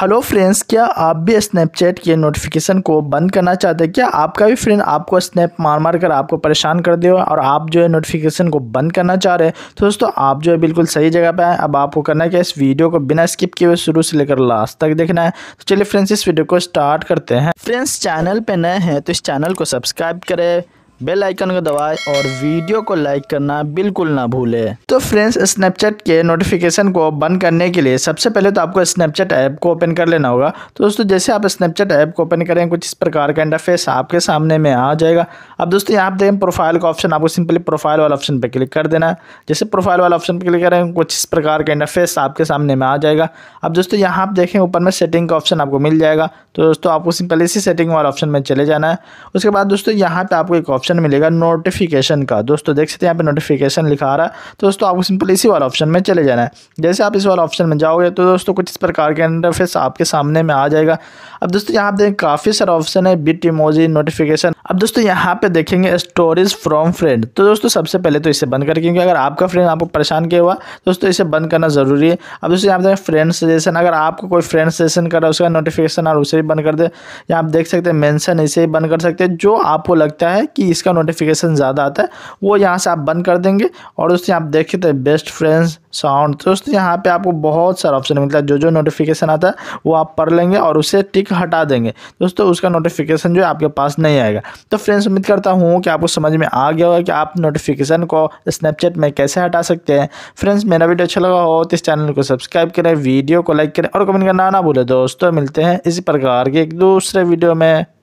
hello friends क्या आप भी स्नैपचैट के नोटिफिकेशन को बंद करना चाहते हैं क्या आपका भी फ्रेंड आपको स्नैप मार मार कर आपको परेशान कर दे और आप जो है नोटिफिकेशन को बंद करना चाह रहे हैं तो दोस्तों आप जो है बिल्कुल सही जगह पर आए अब आपको करना है क्या इस वीडियो को बिना स्किप किए हुए शुरू से लेकर लास्ट तक देखना है तो चलिए फ्रेंड्स इस वीडियो को स्टार्ट करते हैं फ्रेंड्स चैनल पर नए हैं तो इस चैनल को सब्सक्राइब करें बेल आइकन को दबाएं और वीडियो को लाइक करना बिल्कुल ना भूलें तो फ्रेंड्स स्नैपचैट के नोटिफिकेशन को बंद करने के लिए सबसे पहले तो आपको स्नैपचैट ऐप को ओपन कर लेना होगा तो दोस्तों जैसे आप स्नैपचैट ऐप को ओपन करें कुछ इस प्रकार का इंटरफेस आपके सामने में आ जाएगा अब दोस्तों यहाँ पर देखें प्रोफाइल का ऑप्शन आपको सिंपली प्रोफाइल वाला ऑप्शन पर क्लिक कर देना है जैसे प्रोफाइल वाला ऑप्शन पर क्लिक करें कुछ इस प्रकार का इंटरफेस आपके सामने में आ जाएगा अब दोस्तों यहाँ आप देखें ऊपर में सेटिंग का ऑप्शन आपको मिल जाएगा तो दोस्तों आपको सिंपली इसी सेटिंग वाला ऑप्शन में चले जाना है उसके बाद दोस्तों यहाँ पर आपको एक ऑप्शन ऑप्शन मिलेगा नोटिफिकेशन का दोस्तों देख सकते हैं यहाँ पे नोटिफिकेशन लिखा आ रहा है तो दोस्तों आपको सिंपल इसी वाला ऑप्शन में चले जाना है जैसे आप इस वाला ऑप्शन में जाओगे तो दोस्तों कुछ इस प्रकार के इंटरफेस आपके सामने में आ जाएगा अब दोस्तों यहाँ आप देखें काफ़ी सारे ऑप्शन है बिट इमोजी नोटिफिकेशन अब दोस्तों यहाँ पे देखेंगे स्टोरीज फ्रॉम फ्रेंड तो दोस्तों सबसे पहले तो इसे बंद करके क्योंकि अगर आपका फ्रेंड आपको परेशान किया हुआ दोस्तों इसे बंद करना ज़रूरी है अब दोस्तों यहाँ पे फ्रेंड सजेशन अगर आपको कोई फ्रेंड सजेशन कर रहा है उसका नोटिफिकेशन और उसे भी बंद कर दे यहाँ आप देख सकते हैं मैंसन इसे ही बंद कर सकते हैं जो आपको लगता है कि किसका नोटिफिकेशन ज़्यादा आता है वो यहाँ से आप बंद कर देंगे और उससे आप देखिए तो बेस्ट फ्रेंड्स साउंड तो उससे यहाँ पे आपको बहुत सारा ऑप्शन मिलता है जो जो नोटिफिकेशन आता है वो आप पढ़ लेंगे और उसे टिक हटा देंगे दोस्तों उसका नोटिफिकेशन जो है आपके पास नहीं आएगा तो फ्रेंड्स उम्मीद करता हूँ कि आपको समझ में आ गया होगा कि आप नोटिफिकेशन को स्नैपचैट में कैसे हटा सकते हैं फ्रेंड्स मेरा वीडियो अच्छा लगा हो तो इस चैनल को सब्सक्राइब करें वीडियो को लाइक करें और कमेंट करना ना भूलें दोस्तों मिलते हैं इसी प्रकार के एक दूसरे वीडियो में